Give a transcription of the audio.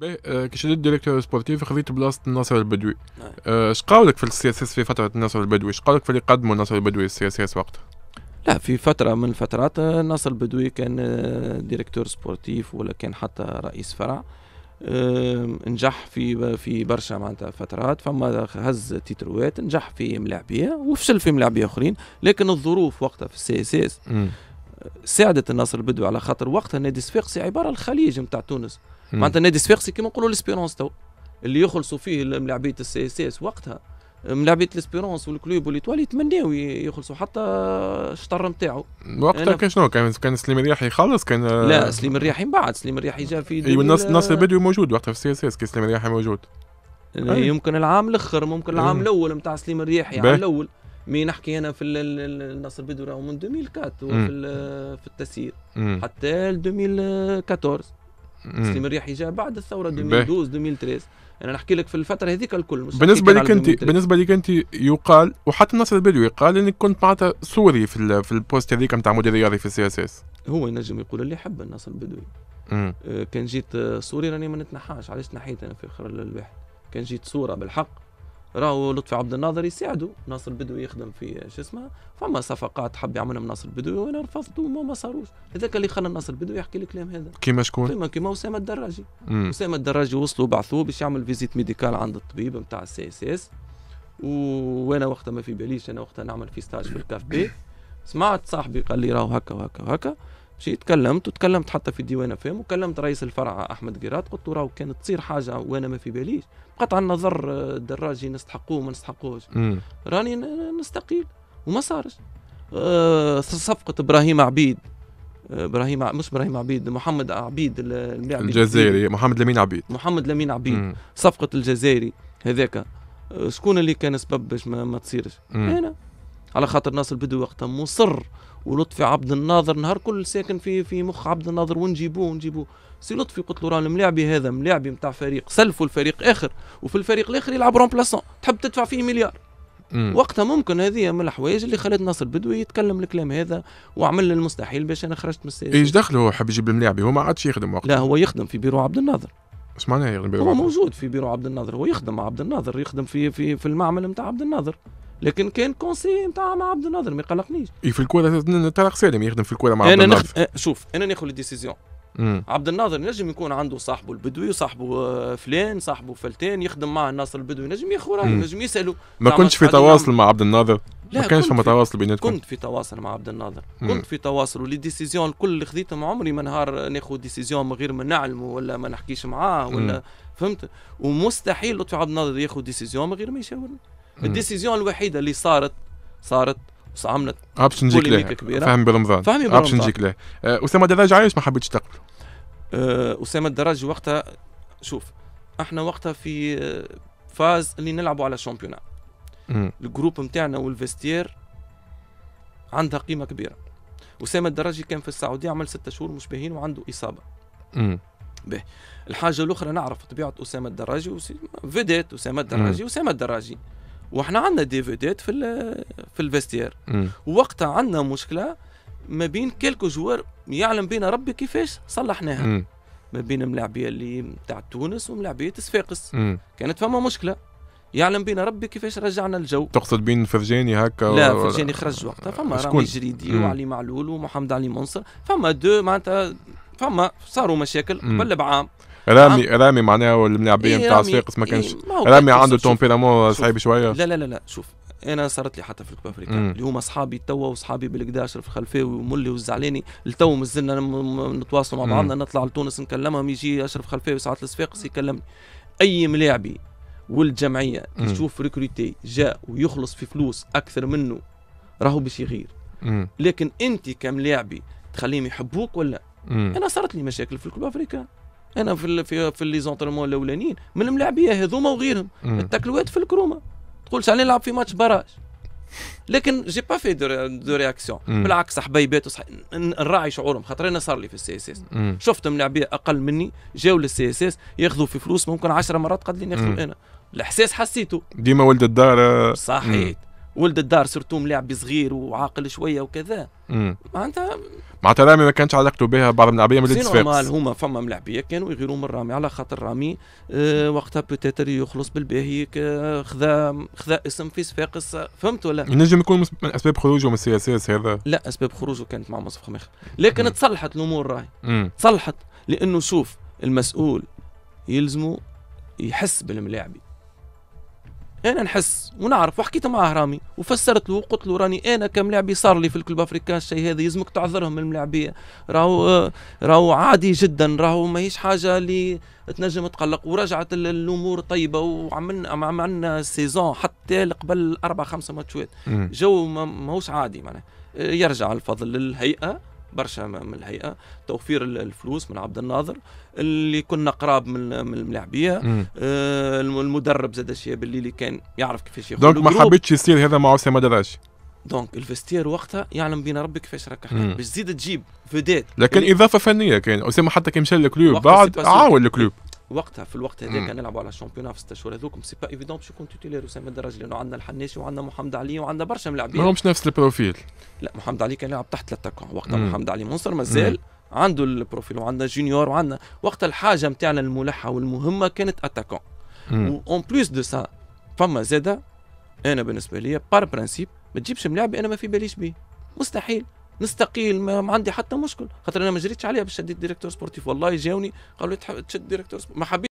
كي آه، شديت ديريكتور سبورتيف خذيت بلاصه الناصر البدوي نعم. اش آه، لك في السي اس اس في فتره الناصر البدوي اش لك في اللي قدموا الناصر البدوي السي اس اس وقتها لا في فترة من الفترات ناصر البدوي كان آه، ديريكتور سبورتيف ولا كان حتى رئيس فرع نجح في في برشا معناتها فترات فما هز تيتروات نجح في ملاعبيه وفشل في ملاعبيه اخرين لكن الظروف وقتها في السي اس اس ساعدت النصر البدوي على خاطر وقتها النادي الصفاقسي عباره الخليج نتاع تونس معناتها النادي الصفاقسي كيما نقولوا ليسبيرونس تو اللي يخلصوا فيه ملاعبيه السي اس اس وقتها ملاعبيه ليسبيرونس والكلوب واليتوال يتمناو يخلصوا حتى الشطر نتاعو وقتها كان شنو كان كان سليم الرياحي يخلص كان لا سليم الرياحي من بعد سليم الرياحي جا في ايوا الناس الناس البدوي موجود وقتها في السي اس اس كان سليم الرياحي موجود إيه، يمكن العام الاخر ممكن العام أيوة. الاول نتاع سليم الرياحي العام الاول مي نحكي انا في النصر بدو راهو من 2004 وفي في التسيير حتى 2014 سليم الريحي جاء بعد الثوره 2012 2013 انا نحكي لك في الفتره هذيك الكل مش بالنسبه لك انت بالنسبه لك انت يقال وحتى النصر البدوي قال انك كنت معناتها سوري في في البوست هذيك نتاع مدير رياضي في السي اس اس هو ينجم يقول اللي يحب النصر البدوي آه، كان جيت آه، سوري راني ما نتنحاش علاش تنحيت انا في اخر الواحد كان جيت صوره بالحق راهو لطفي عبد الناظر يساعدوا ناصر بدوي يخدم في شو اسمه فما صفقات حب يعملهم ناصر بدوي وانا رفضت وما ما صاروش هذاك اللي خلى ناصر بدوي يحكي الكلام هذا كيما شكون كيما كيما اسامه الدراجي اسامه الدراجي وصلوا بعثوه باش يعمل فيزيت ميديكال عند الطبيب نتاع السي اس اس وانا وقتها ما في باليش انا وقتها نعمل في ستاج في الكاف بي سمعت صاحبي قال لي راهو هكا وهكا وهكا جيت تكلمت وتكلمت حتى في ديوان افهم وكلمت رئيس الفرع احمد قيرات قلت له راهو كانت تصير حاجه وانا ما في باليش قطع النظر آه، الدراجي نستحقوه ما نستحقوهش راني نستقيل وما صارش أه صفقه ابراهيم عبيد آه، ابراهيم مش ابراهيم عبيد محمد عبيد الجزائري محمد لمين عبيد محمد لمين عبيد مم. صفقه الجزائري هذاك آه، شكون اللي كان سبب باش ما, ما تصيرش انا على خاطر ناصر البدو وقتها مصر ولطفي عبد الناظر نهار كل ساكن في في مخ عبد الناظر ونجيبوه ونجيبوه سي لطفي قلت له راه الملاعبي هذا ملاعبي نتاع فريق سلفوا الفريق اخر وفي الفريق الاخر يلعب رومبلاسون تحب تدفع فيه مليار مم. وقتها ممكن هذه من الحوايج اللي خلت ناصر بدوي يتكلم الكلام هذا وعمل المستحيل باش انا خرجت من السياسه ايش دخله هو حب يجيب الملاعبي هو ما عادش يخدم وقتها لا هو يخدم في بيرو عبد الناظر اش معناها يخدم بيرو هو موجود في بيرو عبد الناظر هو يخدم عبد الناظر يخدم في في في المعمل نتاع عبد الناظر لكن كان كونسي نتاع مع عبد الناظر ما يقلقنيش إيه، في الكوره طارق سالم يخدم في الكوره مع عبد الناظر نخ... أه، شوف انا ناخذ الديسيزيون عبد الناظر نجم يكون عنده صاحبه البدوي وصاحبه آه، فلان صاحبه فلتان يخدم مع الناصر البدوي نجم ياخذ نجم يساله ما كنتش في تواصل نعم. مع عبد الناظر لا ما كانش فما تواصل بيناتكم كنت في تواصل مع عبد الناظر كنت في تواصل ولي ديسيزيون الكل اللي خذيتهم عمري ما نهار ناخذ ديسيزيون من غير ما نعلمه ولا ما نحكيش معاه ولا مم. فهمت ومستحيل لطفي عبد الناظر ياخذ ديسيزيون من غير ما يشاورني الديسيزيون الوحيده اللي صارت صارت وصعملت عبش نجيك له فهم برمضان فهمي برمضان عبش نجيك له أه، اسامه الدراج علاش ما حبيتش تقبله؟ أه، اسامه الدراج وقتها شوف احنا وقتها في أه، فاز اللي نلعبوا على الشامبيونا الجروب نتاعنا والفيستير عندها قيمه كبيره اسامه الدراجي كان في السعوديه عمل ستة شهور مش باهين وعنده اصابه به الحاجه الاخرى نعرف طبيعه اسامه الدراجي فيديت اسامه الدراجي اسامه الدراجي وحنا عندنا دي فيديت في في الفيستير ووقتها عندنا مشكله ما بين كيلكو جوار يعلم بينا ربي كيفاش صلحناها م. ما بين ملاعبيه اللي تاع تونس وملاعبيه صفاقس كانت فما مشكله يعلم بينا ربي كيفاش رجعنا الجو تقصد بين فرجاني هكا لا و... فرجاني خرج وقتها فما آه، رامي جريدي وعلي معلول ومحمد علي منصر فما دو معناتها فما صاروا مشاكل قبل بعام رامي نعم. رامي معناها والملاعبيه نتاع إيه صفاقس ما إيه، كانش رامي عنده تومبيرامون صعيب شويه لا لا لا لا شوف انا صارت لي حتى في الكوب افريكا هما اصحابي توا واصحابي بالكدا اشرف في وملي والزعلاني التو مازلنا نتواصل مع بعضنا نطلع لتونس نكلمهم يجي اشرف خلفاوي ساعات الصفاقس يكلمني اي ملاعبي والجمعيه يشوف ريكروتي جاء ويخلص في فلوس اكثر منه راهو باش يغير لكن انت كملاعبي تخليهم يحبوك ولا مم. انا صارت لي مشاكل في الكوب افريكا انا في الـ في, في لي زونترمون الاولانيين من الملاعبيه هذوما وغيرهم التكلوات في الكرومه تقول سالي نلعب في ماتش براج لكن جي با في دو رياكسيون بالعكس حبيبات وصح... نراعي شعورهم خاطر انا صار لي في السي اس اس شفت ملاعبيه اقل مني جاو للسي اس اس ياخذوا في فلوس ممكن 10 مرات قد اللي ناخذوا انا الاحساس حسيته ديما ولد الدار آه. صحيت مم. ولد الدار سرتو ملاعب صغير وعاقل شويه وكذا معناتها معناتها رامي ما كانتش علاقته بها بعض الملاعبيه من العبيه من هما فما ملاعبيه كانوا يغيروا من رامي على خاطر رامي أه وقتها بوتيتر يخلص بالباهي خذا خذا اسم في صفاقس فهمت ولا نجم يكون من اسباب خروجه من السي هذا لا اسباب خروجه كانت مع مصطفى خميخ لكن مم. تصلحت الامور راهي تصلحت لانه شوف المسؤول يلزمه يحس بالملاعبي انا نحس ونعرف وحكيت مع رامي وفسرت له وقلت له راني انا كملاعبي صار لي في الكلوب افريكان الشيء هذا يلزمك تعذرهم الملاعبيه راهو راهو عادي جدا راهو ماهيش حاجه اللي تنجم تقلق ورجعت الامور طيبه وعملنا عملنا سيزون حتى قبل اربع خمسه ماتشات جو ماهوش عادي معناها يرجع الفضل للهيئه برشا من الهيئه توفير الفلوس من عبد الناظر اللي كنا قراب من الملاعبيه آه المدرب زاد الشياب اللي, كان يعرف كيفاش يخدم دونك ما حبيتش يصير هذا مع اسامه درعش دونك الفستير وقتها يعلم بين ربي كيفاش راك حكيت باش تزيد تجيب فيديت لكن اضافه فنيه كان اسامه حتى كي مشى للكلوب بعد عاون الكلوب وقتها في الوقت هذاك نلعبوا على الشامبيون في ست شهور هذوك سي با ايفيدون باش يكون توتيلير وسام الدرج لانه عندنا الحناشي وعندنا محمد علي وعندنا برشا ملاعبين ماهمش نفس البروفيل لا محمد علي كان يلعب تحت الاتاكون وقتها محمد علي منصر مازال عنده البروفيل وعندنا جونيور وعندنا وقت الحاجه نتاعنا الملحه والمهمه كانت اتاكون اون بليس دو سا فما زاده انا بالنسبه لي بار برانسيب ما تجيبش ملاعب انا ما في باليش بيه مستحيل نستقيل ما عندي حتى مشكل خاطر انا ما جريتش عليها باش شديت ديريكتور سبورتيف والله جاوني قالوا لي تشد ديريكتور ما حبيت